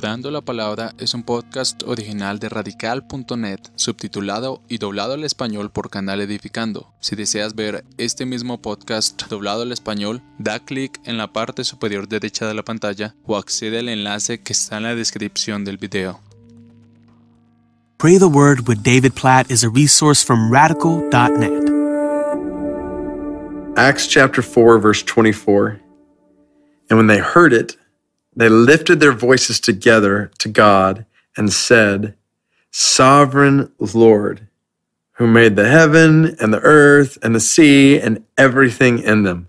Dando la Palabra es un podcast original de radical.net, subtitulado y doblado al español por Canal Edificando. Si deseas ver este mismo podcast doblado al español, da clic en la parte superior derecha de la pantalla o accede al enlace que está en la descripción del video. Pray the Word with David Platt is a resource from radical.net. Acts chapter 4, verse 24. And when they heard it, They lifted their voices together to God and said, Sovereign Lord, who made the heaven and the earth and the sea and everything in them.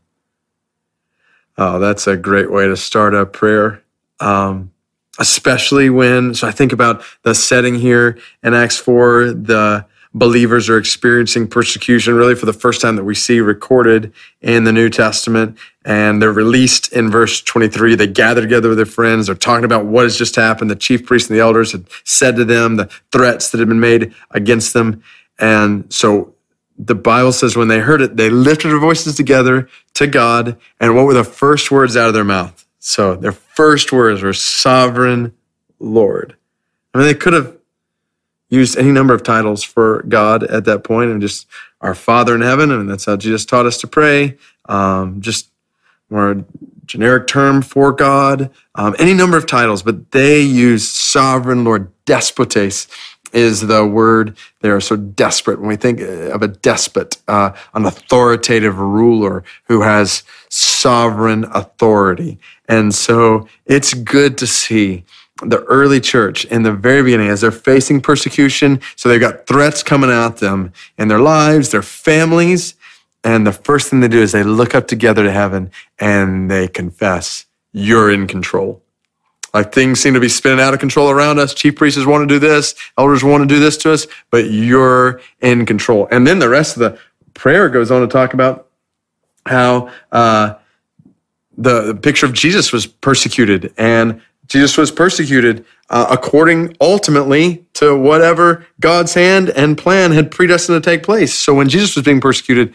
Oh, that's a great way to start a prayer. Um, especially when, so I think about the setting here in Acts 4, the believers are experiencing persecution really for the first time that we see recorded in the New Testament. And they're released in verse 23. They gather together with their friends. They're talking about what has just happened. The chief priests and the elders had said to them the threats that had been made against them. And so the Bible says when they heard it, they lifted their voices together to God. And what were the first words out of their mouth? So their first words were sovereign Lord. I mean, they could have used any number of titles for God at that point, and just our Father in heaven. I mean, that's how Jesus taught us to pray. Um, just more generic term for God. Um, any number of titles, but they use sovereign Lord. Despotes is the word they are so desperate. When we think of a despot, uh, an authoritative ruler who has sovereign authority. And so it's good to see the early church in the very beginning as they're facing persecution. So they've got threats coming at them in their lives, their families. And the first thing they do is they look up together to heaven and they confess, You're in control. Like things seem to be spinning out of control around us. Chief priests want to do this, elders want to do this to us, but you're in control. And then the rest of the prayer goes on to talk about how uh, the, the picture of Jesus was persecuted and Jesus was persecuted uh, according ultimately to whatever God's hand and plan had predestined to take place. So when Jesus was being persecuted,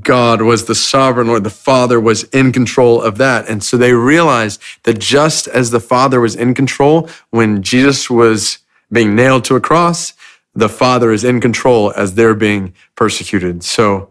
God was the sovereign Lord. The Father was in control of that. And so they realized that just as the Father was in control when Jesus was being nailed to a cross, the Father is in control as they're being persecuted. So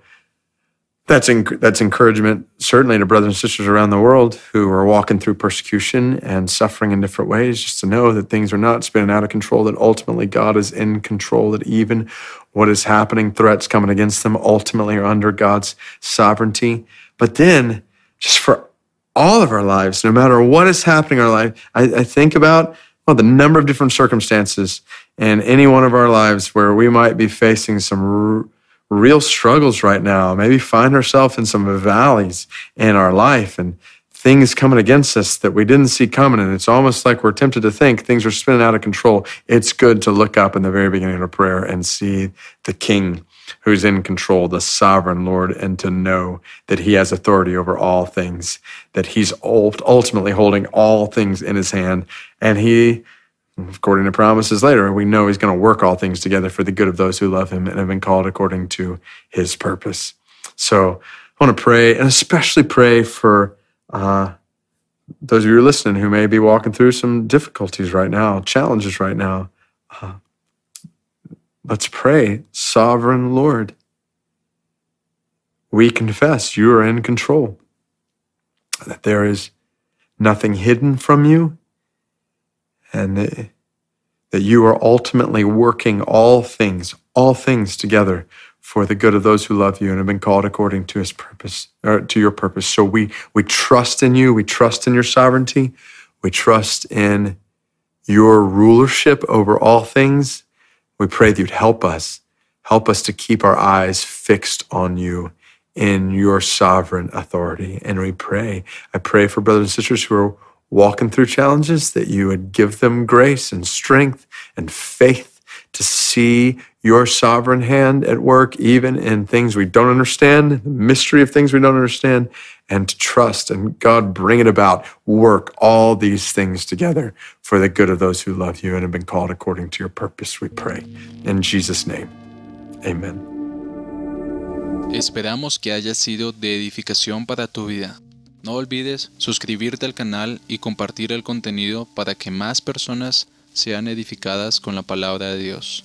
that's that's encouragement certainly to brothers and sisters around the world who are walking through persecution and suffering in different ways just to know that things are not spinning out of control that ultimately god is in control that even what is happening threats coming against them ultimately are under god's sovereignty but then just for all of our lives no matter what is happening in our life i, I think about well the number of different circumstances in any one of our lives where we might be facing some r- real struggles right now, maybe find herself in some valleys in our life and things coming against us that we didn't see coming. And it's almost like we're tempted to think things are spinning out of control. It's good to look up in the very beginning of prayer and see the King who's in control, the sovereign Lord, and to know that he has authority over all things, that he's ultimately holding all things in his hand. And he according to promises later, we know he's going to work all things together for the good of those who love him and have been called according to his purpose. So I want to pray and especially pray for uh, those of you listening who may be walking through some difficulties right now, challenges right now. Uh, let's pray, Sovereign Lord. We confess you are in control, that there is nothing hidden from you and that, that you are ultimately working all things, all things together for the good of those who love you and have been called according to his purpose or to your purpose. So we we trust in you, we trust in your sovereignty, we trust in your rulership over all things. We pray that you'd help us, help us to keep our eyes fixed on you in your sovereign authority. And we pray, I pray for brothers and sisters who are walking through challenges, that you would give them grace and strength and faith to see your sovereign hand at work, even in things we don't understand, the mystery of things we don't understand, and to trust and God bring it about. Work all these things together for the good of those who love you and have been called according to your purpose, we pray. In Jesus' name, amen. Esperamos que haya sido de edificación para tu vida. No olvides suscribirte al canal y compartir el contenido para que más personas sean edificadas con la palabra de Dios.